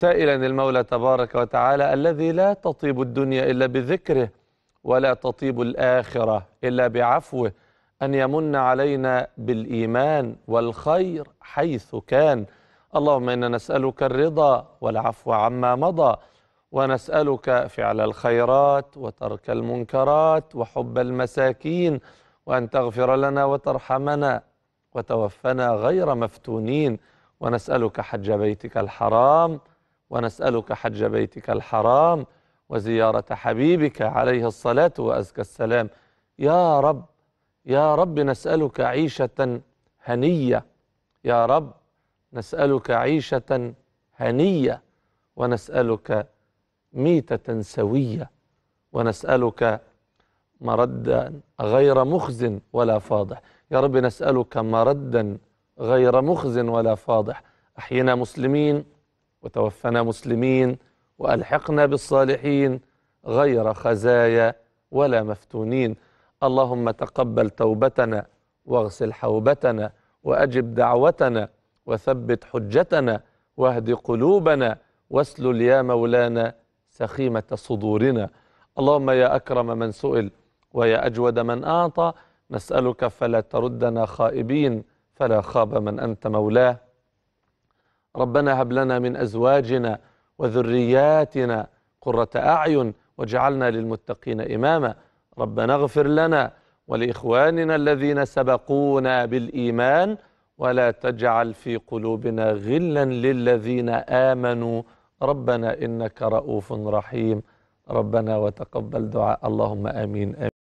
سائلا المولى تبارك وتعالى الذي لا تطيب الدنيا إلا بذكره ولا تطيب الآخرة إلا بعفوه أن يمن علينا بالإيمان والخير حيث كان اللهم إنا نسألك الرضا والعفو عما مضى ونسألك فعل الخيرات وترك المنكرات وحب المساكين وأن تغفر لنا وترحمنا وتوفنا غير مفتونين ونسألك حج بيتك الحرام ونسألك حج بيتك الحرام وزيارة حبيبك عليه الصلاة وأزكى السلام يا رب يا رب نسألك عيشة هنية يا رب نسألك عيشة هنية ونسألك ميتة سوية ونسألك مردا غير مخز ولا فاضح يا رب نسألك مردا غير مخز ولا فاضح أحينا مسلمين وتوفنا مسلمين والحقنا بالصالحين غير خزايا ولا مفتونين اللهم تقبل توبتنا واغسل حوبتنا واجب دعوتنا وثبت حجتنا واهد قلوبنا واسلل يا مولانا سخيمه صدورنا اللهم يا اكرم من سئل ويا اجود من اعطى نسالك فلا تردنا خائبين فلا خاب من انت مولاه ربنا هب لنا من أزواجنا وذرياتنا قرة أعين واجعلنا للمتقين إماما ربنا اغفر لنا ولإخواننا الذين سبقونا بالإيمان ولا تجعل في قلوبنا غلا للذين آمنوا ربنا إنك رؤوف رحيم ربنا وتقبل دعاء اللهم آمين, آمين